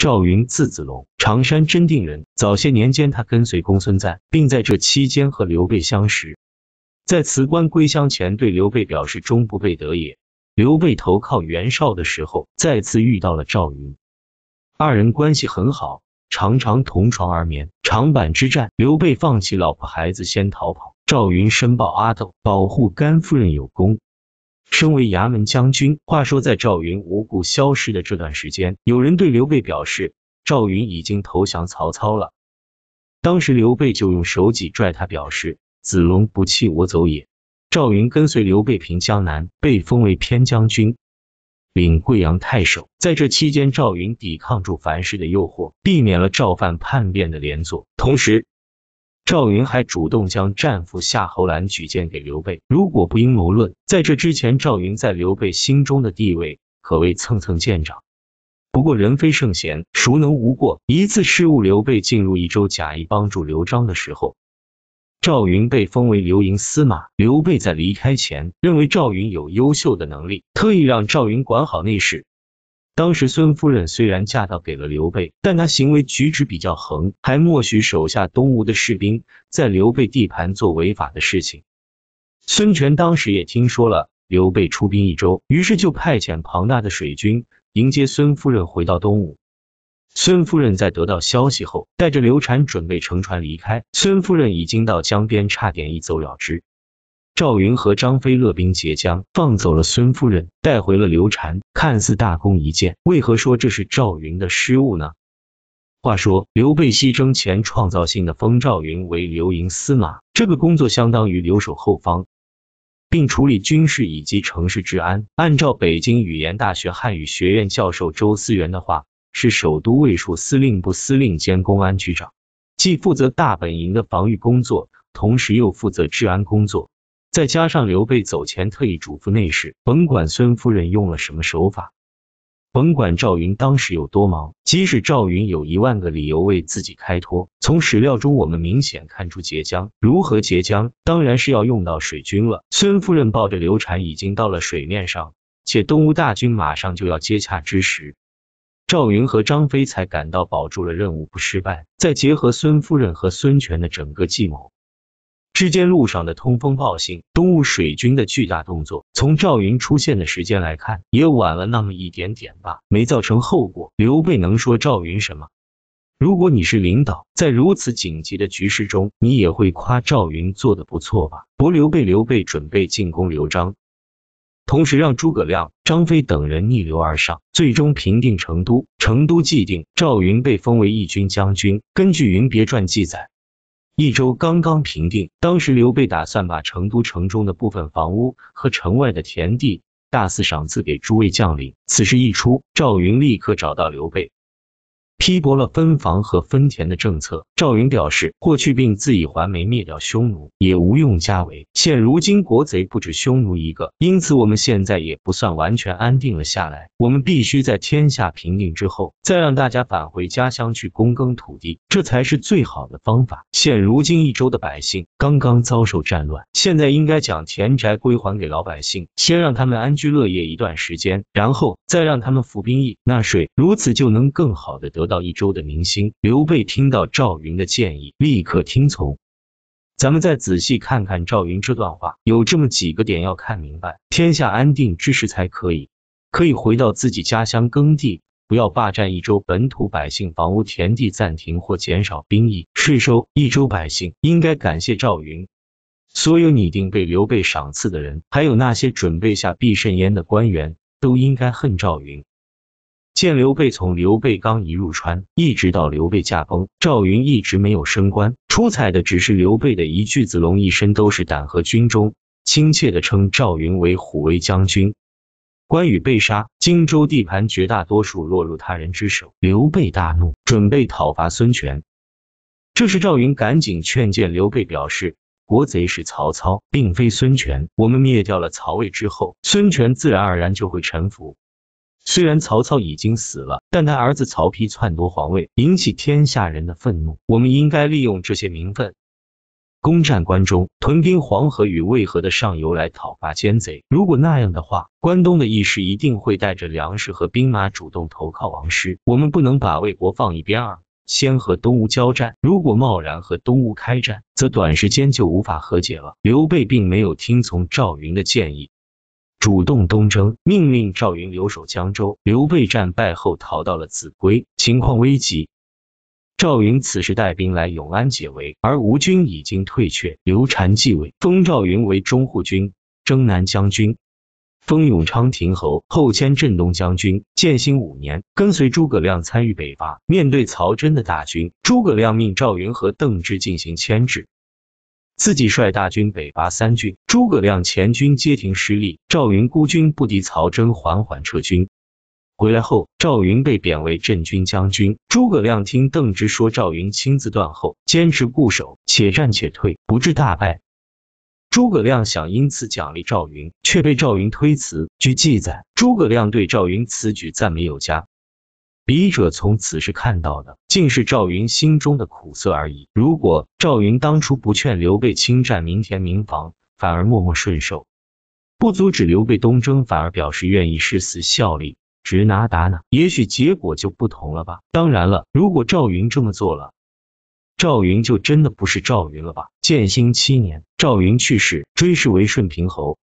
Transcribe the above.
赵云字子龙，常山真定人。早些年间，他跟随公孙瓒，并在这期间和刘备相识。在辞官归乡前，对刘备表示终不被得也。刘备投靠袁绍的时候，再次遇到了赵云，二人关系很好，常常同床而眠。长坂之战，刘备放弃老婆孩子先逃跑，赵云申报阿斗，保护甘夫人有功。身为衙门将军。话说，在赵云无故消失的这段时间，有人对刘备表示赵云已经投降曹操了。当时刘备就用手戟拽他，表示子龙不弃我走也。赵云跟随刘备平江南，被封为偏将军，领桂阳太守。在这期间，赵云抵抗住樊氏的诱惑，避免了赵范叛变的连坐，同时。赵云还主动将战俘夏侯兰举荐给刘备。如果不阴谋论，在这之前，赵云在刘备心中的地位可谓蹭蹭见长。不过人非圣贤，孰能无过？一次失误，刘备进入益州假意帮助刘璋的时候，赵云被封为刘营司马。刘备在离开前，认为赵云有优秀的能力，特意让赵云管好内事，当时孙夫人虽然嫁到给了刘备，但她行为举止比较横，还默许手下东吴的士兵在刘备地盘做违法的事情。孙权当时也听说了刘备出兵益州，于是就派遣庞大的水军迎接孙夫人回到东吴。孙夫人在得到消息后，带着刘禅准备乘船离开。孙夫人已经到江边，差点一走了之。赵云和张飞乐兵截江，放走了孙夫人，带回了刘禅，看似大功一件。为何说这是赵云的失误呢？话说刘备西征前，创造性的封赵云为刘营司马，这个工作相当于留守后方，并处理军事以及城市治安。按照北京语言大学汉语学院教授周思源的话，是首都卫戍司令部司令兼公安局长，既负责大本营的防御工作，同时又负责治安工作。再加上刘备走前特意嘱咐内侍，甭管孙夫人用了什么手法，甭管赵云当时有多忙，即使赵云有一万个理由为自己开脱，从史料中我们明显看出截江如何截江，当然是要用到水军了。孙夫人抱着刘禅已经到了水面上，且东吴大军马上就要接洽之时，赵云和张飞才感到，保住了任务不失败。再结合孙夫人和孙权的整个计谋。之间路上的通风报信，东吴水军的巨大动作，从赵云出现的时间来看，也晚了那么一点点吧，没造成后果，刘备能说赵云什么？如果你是领导，在如此紧急的局势中，你也会夸赵云做的不错吧？不，刘备，刘备准备进攻刘璋，同时让诸葛亮、张飞等人逆流而上，最终平定成都，成都既定，赵云被封为义军将军。根据《云别传》记载。益州刚刚平定，当时刘备打算把成都城中的部分房屋和城外的田地大肆赏赐给诸位将领。此事一出，赵云立刻找到刘备。批驳了分房和分田的政策。赵云表示，霍去病自以还没灭掉匈奴，也无用加为。现如今国贼不止匈奴一个，因此我们现在也不算完全安定了下来。我们必须在天下平定之后，再让大家返回家乡去躬耕土地，这才是最好的方法。现如今益州的百姓刚刚遭受战乱，现在应该将田宅归还给老百姓，先让他们安居乐业一段时间，然后再让他们服兵役、纳税，如此就能更好的得。到一周的明星。刘备听到赵云的建议，立刻听从。咱们再仔细看看赵云这段话，有这么几个点要看明白：天下安定之时才可以，可以回到自己家乡耕地，不要霸占一周本土百姓房屋田地，暂停或减少兵役税收。一周百姓应该感谢赵云，所有拟定被刘备赏赐的人，还有那些准备下必胜烟的官员，都应该恨赵云。见刘备从刘备刚一入川，一直到刘备驾崩，赵云一直没有升官，出彩的只是刘备的一句“子龙一身都是胆”和军中亲切的称赵云为“虎威将军”。关羽被杀，荆州地盘绝大多数落入他人之手，刘备大怒，准备讨伐孙权。这时赵云赶紧劝谏刘备，表示国贼是曹操，并非孙权。我们灭掉了曹魏之后，孙权自然而然就会臣服。虽然曹操已经死了，但他儿子曹丕篡夺皇位，引起天下人的愤怒。我们应该利用这些名分，攻占关中，屯兵黄河与渭河的上游来讨伐奸贼。如果那样的话，关东的义士一定会带着粮食和兵马主动投靠王师。我们不能把魏国放一边，先和东吴交战。如果贸然和东吴开战，则短时间就无法和解了。刘备并没有听从赵云的建议。主动东征，命令赵云留守江州。刘备战败后逃到了秭归，情况危急。赵云此时带兵来永安解围，而吴军已经退却。刘禅继位，封赵云为中护军、征南将军，封永昌亭侯，后迁镇东将军。建兴五年，跟随诸葛亮参与北伐。面对曹真的大军，诸葛亮命赵云和邓芝进行牵制。自己率大军北伐三郡，诸葛亮前军皆停失利，赵云孤军不敌曹真，缓缓撤军。回来后，赵云被贬为镇军将军。诸葛亮听邓芝说，赵云亲自断后，坚持固守，且战且退，不至大败。诸葛亮想因此奖励赵云，却被赵云推辞。据记载，诸葛亮对赵云此举赞美有加。笔者从此时看到的，竟是赵云心中的苦涩而已。如果赵云当初不劝刘备侵占民田民房，反而默默顺受，不阻止刘备东征，反而表示愿意誓死效力，直拿打哪，也许结果就不同了吧。当然了，如果赵云这么做了，赵云就真的不是赵云了吧。建兴七年，赵云去世，追谥为顺平侯。